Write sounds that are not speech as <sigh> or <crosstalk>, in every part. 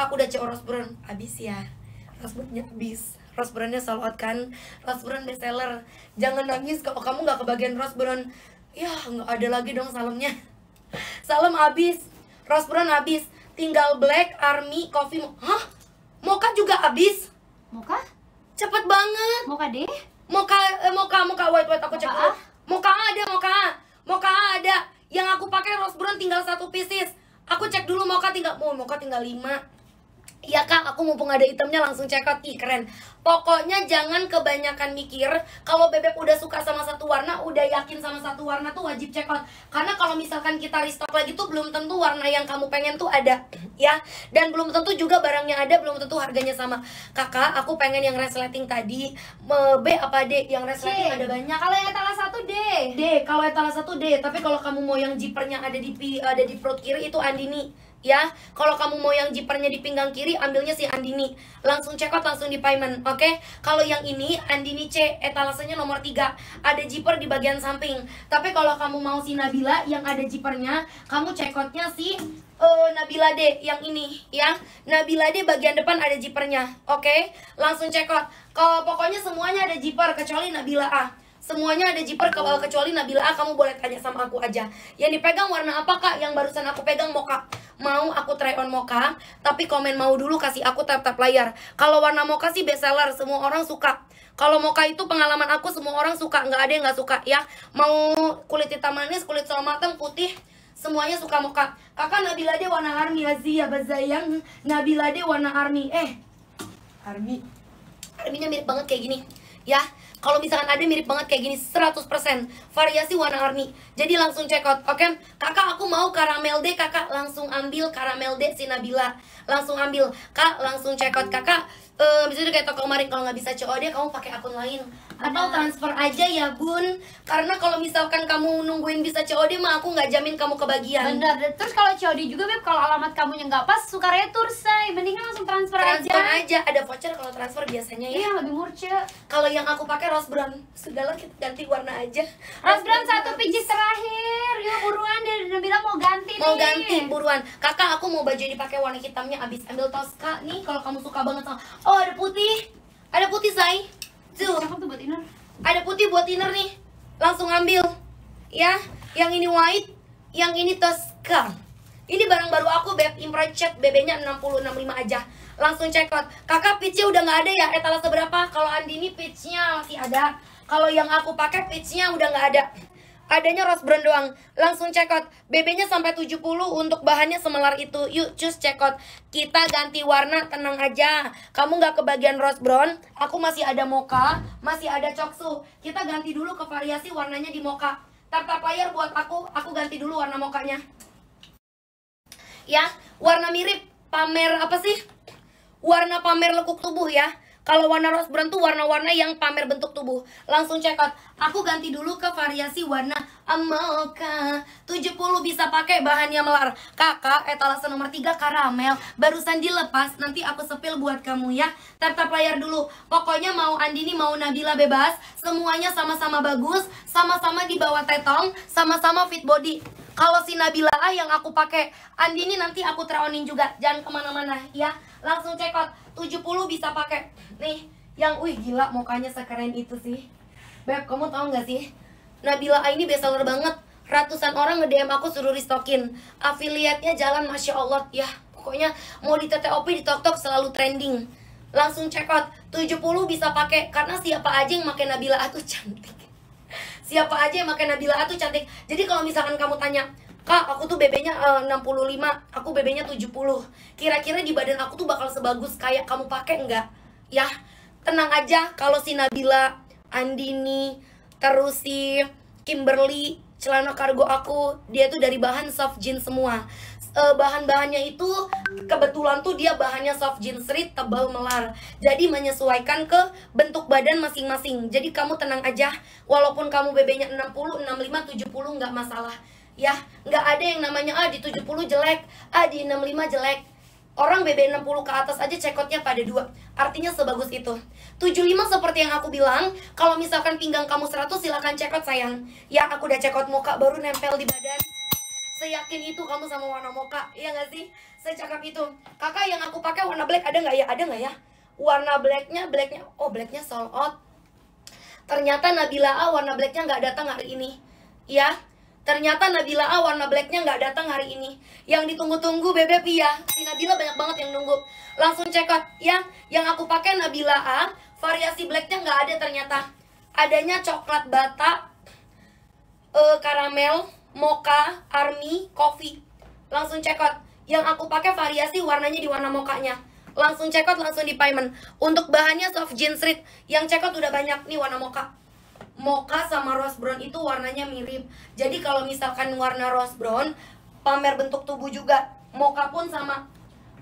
kakak aku udah cek rose brown abis ya rose abis habis rose brandnya sold out kan rose brown best seller jangan nangis kalau kamu nggak kebagian rose brown ya nggak ada lagi dong salamnya salam abis rose brown abis tinggal black army coffee hah moka juga abis moka cepet banget moka deh moka eh, moka moka white white aku cek moka, ada moka moka ada yang aku pakai rose brown tinggal satu pieces aku cek dulu moka tinggal mau oh, moka tinggal lima iya kak aku mumpung ada itemnya langsung check ih keren Pokoknya jangan kebanyakan mikir Kalau bebek udah suka sama satu warna Udah yakin sama satu warna tuh wajib check out Karena kalau misalkan kita restock lagi tuh Belum tentu warna yang kamu pengen tuh ada ya Dan belum tentu juga barang yang ada Belum tentu harganya sama Kakak aku pengen yang resleting tadi B apa D yang resleting ada banyak Kalau yang etala satu D D kalau salah satu D Tapi kalau kamu mau yang jipernya ada di ada di perut kiri itu Andini ya kalau kamu mau yang jipernya di pinggang kiri ambilnya si Andini langsung check out langsung di payment Oke, okay? kalau yang ini Andini C etalasenya nomor 3 Ada zipper di bagian samping Tapi kalau kamu mau si Nabila yang ada zippernya Kamu cekotnya si uh, Nabila D yang ini Yang Nabila D bagian depan ada zippernya Oke, okay? langsung cekot Kalau pokoknya semuanya ada zipper kecuali Nabila A Semuanya ada zipper kecuali Nabila A Kamu boleh tanya sama aku aja Yang dipegang warna apa kak? Yang barusan aku pegang mau, Kak? mau aku try on mocha tapi komen mau dulu kasih aku tap-tap layar kalau warna mocha sih best seller semua orang suka kalau mocha itu pengalaman aku semua orang suka nggak ada yang nggak suka ya mau kulit hitam manis kulit sawo matang putih semuanya suka mocha kakak Nabila deh warna army Azia Bazayang Nabila deh warna army eh army arminya mirip banget kayak gini ya kalau misalkan ada mirip banget kayak gini 100% variasi warna warni. Jadi langsung check out, oke? Okay? Kakak aku mau karamel deh, kakak langsung ambil karamel deh si Nabila. Langsung ambil, kak langsung check out kakak uh, misalnya kayak toko kemarin kalau nggak bisa COD kamu pakai akun lain atau transfer aja ya bun karena kalau misalkan kamu nungguin bisa COD mah aku nggak jamin kamu kebagian bener terus kalau COD juga beb kalau alamat kamu kamunya nggak pas suka retur say mendingan langsung transfer, transfer aja transfer aja ada voucher kalau transfer biasanya ya iya lebih murce kalau yang aku pakai rose brown segala kita ganti warna aja rose, brown satu pijis terakhir yuk ya, buruan dia udah bilang mau ganti mau nih. ganti buruan kakak aku mau baju ini dipakai warna hitamnya abis ambil kak nih kalau kamu suka banget sama Oh ada putih Ada putih say Tuh Ada putih buat inner nih Langsung ambil Ya Yang ini white Yang ini Tosca Ini barang baru aku Beb Impra check BB-nya 6065 aja Langsung check out Kakak pitch udah nggak ada ya Etalase berapa Kalau Andini pitch-nya masih ada Kalau yang aku pakai pitch-nya udah nggak ada adanya rose brown doang. Langsung cekot out. BB-nya sampai 70 untuk bahannya semelar itu. Yuk, cus cekot Kita ganti warna, tenang aja. Kamu nggak kebagian rose brown, aku masih ada moka masih ada coksu. Kita ganti dulu ke variasi warnanya di mocha. tap player buat aku, aku ganti dulu warna mokanya. Ya, warna mirip pamer apa sih? Warna pamer lekuk tubuh ya kalau warna rose brown tuh warna-warna yang pamer bentuk tubuh. Langsung check out. Aku ganti dulu ke variasi warna Amoka. 70 bisa pakai bahannya melar. Kakak, etalase nomor 3 karamel. Barusan dilepas, nanti aku sepil buat kamu ya. Tap-tap layar dulu. Pokoknya mau Andini, mau Nabila bebas. Semuanya sama-sama bagus, sama-sama di bawah tetong, sama-sama fit body kalau si Nabila A yang aku pakai Andini nanti aku teronin juga Jangan kemana-mana ya Langsung check out 70 bisa pakai Nih yang wih gila mukanya sekeren itu sih Beb kamu tau gak sih Nabila A ini bestseller banget Ratusan orang nge-DM aku suruh restokin Afiliatnya jalan Masya Allah Ya pokoknya mau di TTOP di TokTok selalu trending Langsung check out 70 bisa pakai karena siapa aja yang pakai Nabila A tuh cantik siapa aja yang pakai Nabila tuh cantik jadi kalau misalkan kamu tanya kak aku tuh bb uh, 65 aku bb 70 kira-kira di badan aku tuh bakal sebagus kayak kamu pakai enggak ya tenang aja kalau si Nabila Andini terus si Kimberly celana kargo aku dia tuh dari bahan soft jeans semua uh, bahan-bahannya itu kebetulan tuh dia bahannya soft jeans jeansrit tebal melar. Jadi menyesuaikan ke bentuk badan masing-masing. Jadi kamu tenang aja walaupun kamu BB-nya 60, 65, 70 nggak masalah. Ya, nggak ada yang namanya ah di 70 jelek, ah di 65 jelek. Orang BB 60 ke atas aja cekotnya pada dua Artinya sebagus itu 75 seperti yang aku bilang Kalau misalkan pinggang kamu 100 silahkan cekot sayang Ya aku udah cekot muka baru nempel di badan saya yakin itu kamu sama warna moka, iya gak sih saya cakap itu kakak yang aku pakai warna black ada nggak ya ada nggak ya warna blacknya blacknya oh blacknya sold out ternyata Nabila A warna blacknya nggak datang hari ini ya ternyata Nabila A warna blacknya nggak datang hari ini yang ditunggu-tunggu bebek ya si Nabila banyak banget yang nunggu langsung check out ya yang aku pakai Nabila A variasi blacknya nggak ada ternyata adanya coklat bata uh, karamel, mocha, army, coffee. Langsung cekot. Yang aku pakai variasi warnanya di warna mokanya. Langsung cekot langsung di payment. Untuk bahannya soft jeans street. Yang cekot udah banyak nih warna Moka. Moka sama rose brown itu warnanya mirip. Jadi kalau misalkan warna rose brown, pamer bentuk tubuh juga. Mocha pun sama.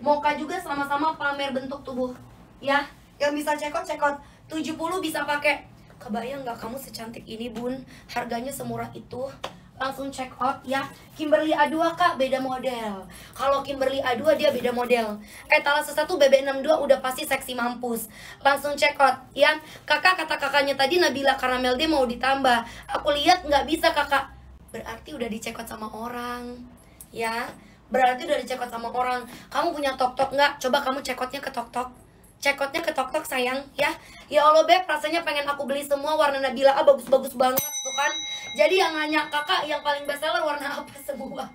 Moka juga sama-sama pamer bentuk tubuh. Ya, yang bisa cekot cekot. check out. 70 bisa pakai kebayang nggak kamu secantik ini bun harganya semurah itu langsung check out ya Kimberly A2 kak beda model kalau Kimberly A2 dia beda model etalase eh, satu BB62 udah pasti seksi mampus langsung check out ya kakak kata kakaknya tadi Nabila Karamel dia mau ditambah aku lihat nggak bisa kakak berarti udah di check out sama orang ya berarti udah di check out sama orang kamu punya tok tok nggak coba kamu check outnya ke tok tok cekotnya ketok-tok sayang ya ya Allah beb rasanya pengen aku beli semua warna Nabila ah bagus-bagus banget tuh kan jadi yang nanya kakak yang paling best seller warna <laughs> apa semua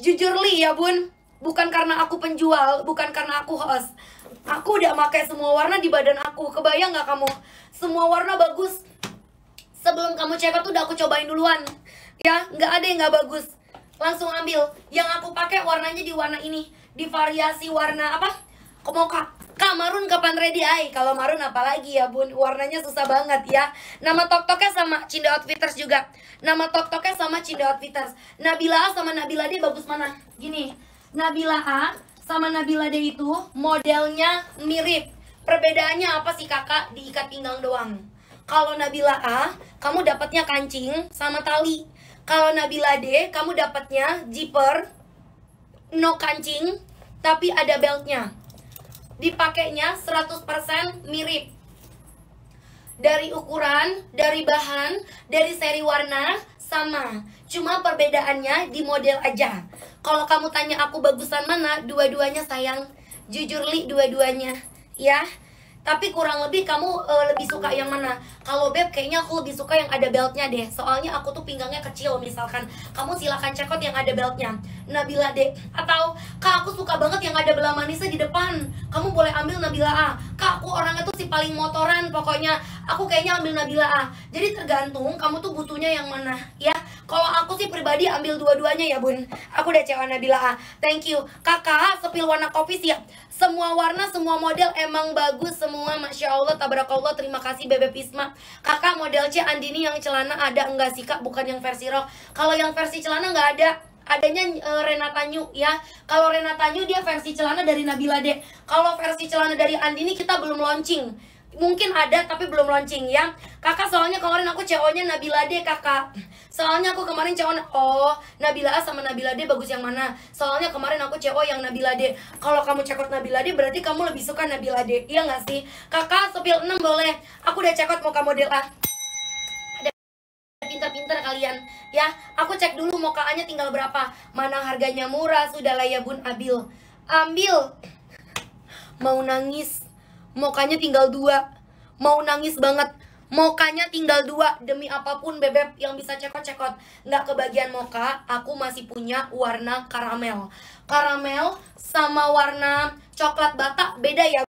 jujur li ya bun bukan karena aku penjual bukan karena aku host aku udah pakai semua warna di badan aku kebayang nggak kamu semua warna bagus sebelum kamu cekot tuh udah aku cobain duluan ya nggak ada yang nggak bagus langsung ambil yang aku pakai warnanya di warna ini di variasi warna apa kemoka Kak Marun kapan ready ai? Kalau Marun apalagi ya bun, warnanya susah banget ya Nama tok-toknya sama Cinda Outfitters juga Nama tok-toknya sama Cinda Outfitters Nabila A sama Nabila D bagus mana? Gini, Nabila A sama Nabila D itu modelnya mirip Perbedaannya apa sih kakak diikat pinggang doang? Kalau Nabila A, kamu dapatnya kancing sama tali Kalau Nabila D, kamu dapatnya zipper No kancing, tapi ada beltnya dipakainya 100% mirip dari ukuran, dari bahan, dari seri warna sama. Cuma perbedaannya di model aja. Kalau kamu tanya aku bagusan mana, dua-duanya sayang. Jujur li dua-duanya, ya. Tapi kurang lebih kamu uh, lebih suka yang mana? Kalau beb kayaknya aku lebih suka yang ada beltnya deh. Soalnya aku tuh pinggangnya kecil misalkan. Kamu silahkan cekot yang ada beltnya. Nabila deh. Atau Kak, aku suka banget yang ada belah manisnya di depan. Kamu boleh ambil Nabila A. Kak, aku orangnya tuh si paling motoran pokoknya. Aku kayaknya ambil Nabila A. Jadi tergantung kamu tuh butuhnya yang mana, ya. Kalau aku sih pribadi ambil dua-duanya ya, Bun. Aku udah cewek Nabila A. Thank you. Kakak, sepil warna kopi siap. Semua warna, semua model emang bagus semua Masya Allah, tabarakallah, terima kasih Bebe Pisma. Kakak model C Andini yang celana ada enggak sih kak? Bukan yang versi rok Kalau yang versi celana enggak ada adanya uh, e, Renata Nyu ya. Kalau Renata Nyu dia versi celana dari Nabila deh Kalau versi celana dari Andi ini kita belum launching. Mungkin ada tapi belum launching ya. Kakak soalnya kemarin aku CO-nya Nabila deh kakak. Soalnya aku kemarin CO oh Nabila A sama Nabila de bagus yang mana? Soalnya kemarin aku CO yang Nabila de Kalau kamu cekot Nabila De berarti kamu lebih suka Nabila de Iya nggak sih? Kakak sepil 6 boleh. Aku udah cekot mau kamu model A pinter kalian ya aku cek dulu mokaannya tinggal berapa mana harganya murah sudah lah ya bun ambil ambil mau nangis mokanya tinggal dua mau nangis banget Mokanya tinggal dua demi apapun bebek yang bisa cekot-cekot nggak kebagian moka aku masih punya warna karamel karamel sama warna coklat bata beda ya